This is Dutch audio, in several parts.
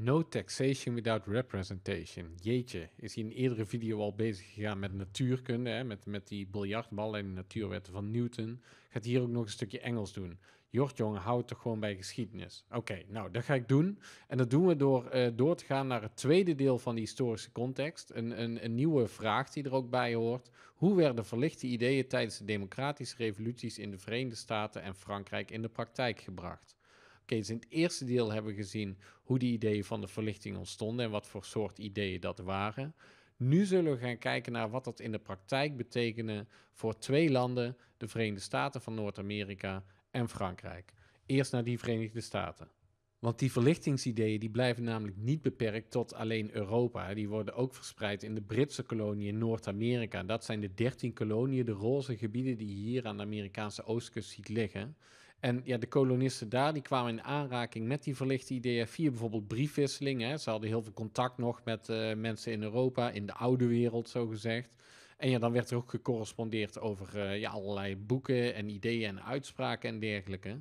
No taxation without representation. Jeetje, is hij in eerdere video al bezig gegaan met natuurkunde, hè? Met, met die biljartballen en de natuurwetten van Newton. Gaat hier ook nog een stukje Engels doen. Jortjong, jongen, hou het toch gewoon bij geschiedenis. Oké, nou, dat ga ik doen. En dat doen we door eh, door te gaan naar het tweede deel van die historische context. Een, een, een nieuwe vraag die er ook bij hoort. Hoe werden verlichte ideeën tijdens de democratische revoluties in de Verenigde Staten en Frankrijk in de praktijk gebracht? Dus in het eerste deel hebben we gezien hoe die ideeën van de verlichting ontstonden en wat voor soort ideeën dat waren. Nu zullen we gaan kijken naar wat dat in de praktijk betekende voor twee landen, de Verenigde Staten van Noord-Amerika en Frankrijk. Eerst naar die Verenigde Staten. Want die verlichtingsideeën die blijven namelijk niet beperkt tot alleen Europa. Die worden ook verspreid in de Britse koloniën Noord-Amerika. Dat zijn de 13 koloniën, de roze gebieden die je hier aan de Amerikaanse oostkust ziet liggen. En ja, de kolonisten daar, die kwamen in aanraking met die verlichte ideeën. Via bijvoorbeeld briefwisselingen. Ze hadden heel veel contact nog met eh, mensen in Europa, in de oude wereld zo gezegd. En ja, dan werd er ook gecorrespondeerd over eh, ja, allerlei boeken en ideeën en uitspraken en dergelijke.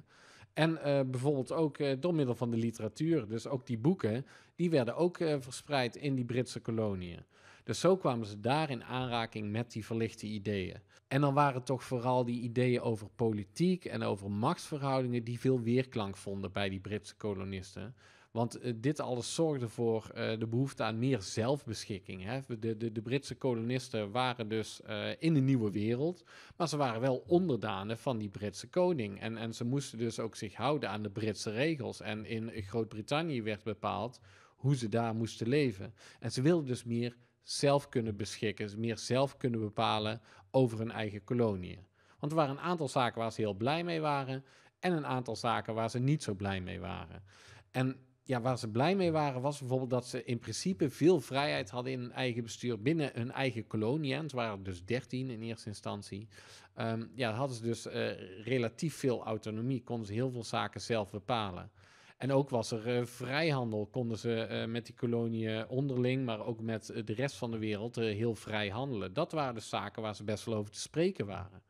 En eh, bijvoorbeeld ook door middel van de literatuur, dus ook die boeken, die werden ook verspreid in die Britse koloniën. Dus zo kwamen ze daar in aanraking met die verlichte ideeën. En dan waren het toch vooral die ideeën over politiek en over machtsverhoudingen die veel weerklank vonden bij die Britse kolonisten. Want eh, dit alles zorgde voor eh, de behoefte aan meer zelfbeschikking. Hè? De, de, de, Britse kolonisten waren dus eh, in de nieuwe wereld, maar ze waren wel onderdanen van die Britse koning. En, en ze moesten dus ook zich houden aan de Britse regels. En in Groot-Brittannië werd bepaald hoe ze daar moesten leven. En ze wilden dus meer zelf kunnen beschikken, dus meer zelf kunnen bepalen over hun eigen koloniën. Want er waren een aantal zaken waar ze heel blij mee waren en een aantal zaken waar ze niet zo blij mee waren. En ja, waar ze blij mee waren was bijvoorbeeld dat ze in principe veel vrijheid hadden in hun eigen bestuur binnen hun eigen kolonie. En het waren dus 13 in eerste instantie. Ehm, ja, hadden ze dus eh, relatief veel autonomie, konden ze heel veel zaken zelf bepalen. En ook was er eh, vrijhandel, konden ze eh, met die koloniën onderling, maar ook met eh, de rest van de wereld heel vrij handelen. Dat waren de zaken waar ze best wel over te spreken waren.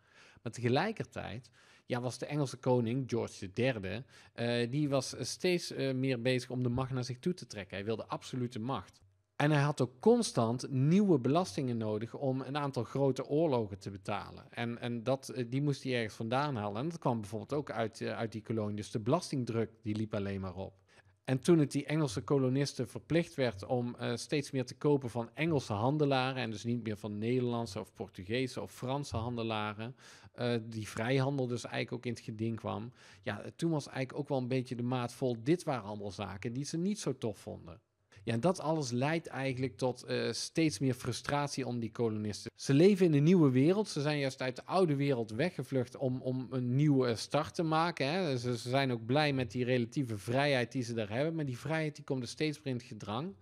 Maar tegelijkertijd ja, was de Engelse koning, George III, die was steeds meer bezig om de macht naar zich toe te trekken. Hij wilde absolute macht. En hij had ook constant nieuwe belastingen nodig om een aantal grote oorlogen te betalen. En, en dat, eh, die moest hij ergens vandaan halen. En dat kwam bijvoorbeeld ook uit, eh, uit die kolonie. Dus de belastingdruk die liep alleen maar op. En toen het die Engelse kolonisten verplicht werd om eh, steeds meer te kopen van Engelse handelaren en dus niet meer van Nederlandse of Portugese of Franse handelaren, uh, die vrijhandel dus eigenlijk ook in het geding kwam, ja, toen was eigenlijk ook wel een beetje de maat vol, dit waren allemaal zaken die ze niet zo tof vonden. Ja, dat alles leidt eigenlijk tot eh, steeds meer frustratie om die kolonisten. Ze leven in een nieuwe wereld. Ze zijn juist uit de oude wereld weggevlucht om, om een nieuwe eh, start te maken. Hè. Ze, zijn ook blij met die relatieve vrijheid die ze daar hebben. Maar die vrijheid die komt er steeds meer in het gedrang.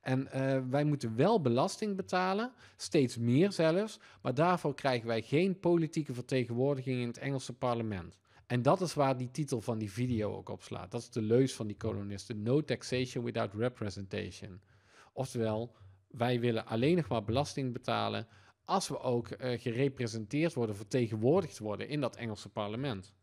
En eh, wij moeten wel belasting betalen, steeds meer zelfs. Maar daarvoor krijgen wij geen politieke vertegenwoordiging in het Engelse parlement. En dat is waar die titel van die video ook op slaat. Dat is de leus van die kolonisten. No taxation without representation. Oftewel, wij willen alleen nog maar belasting betalen als we ook eh, gerepresenteerd worden, vertegenwoordigd worden in dat Engelse parlement.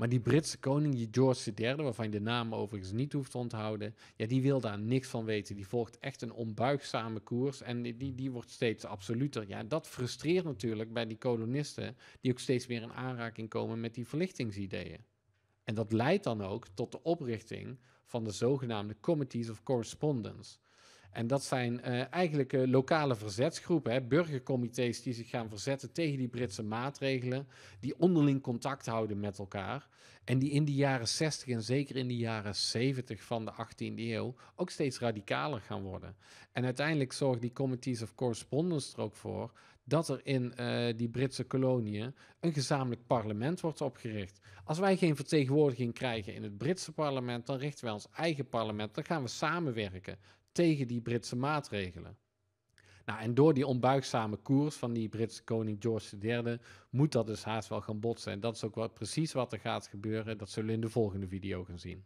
Maar die Britse koning, George III, waarvan je de naam overigens niet hoeft te onthouden, ja, die wil daar niks van weten. Die volgt echt een onbuigzame koers en die, die wordt steeds absoluter. Ja, dat frustreert natuurlijk bij die kolonisten, die ook steeds meer in aanraking komen met die verlichtingsideeën. En dat leidt dan ook tot de oprichting van de zogenaamde Committees of Correspondence. En dat zijn eh, eigenlijk eh, lokale verzetsgroepen, hè, burgercomité's die zich gaan verzetten tegen die Britse maatregelen, die onderling contact houden met elkaar. En die in de jaren 60 en zeker in de jaren 70 van de 18e eeuw ook steeds radicaler gaan worden. En uiteindelijk zorgen die committees of correspondence er ook voor dat er in eh, die Britse koloniën een gezamenlijk parlement wordt opgericht. Als wij geen vertegenwoordiging krijgen in het Britse parlement, dan richten wij ons eigen parlement, dan gaan we samenwerken tegen die Britse maatregelen. Nou, en door die onbuigzame koers van die Britse koning George III moet dat dus haast wel gaan botsen. En dat is ook wel precies wat er gaat gebeuren. Dat zullen we in de volgende video gaan zien.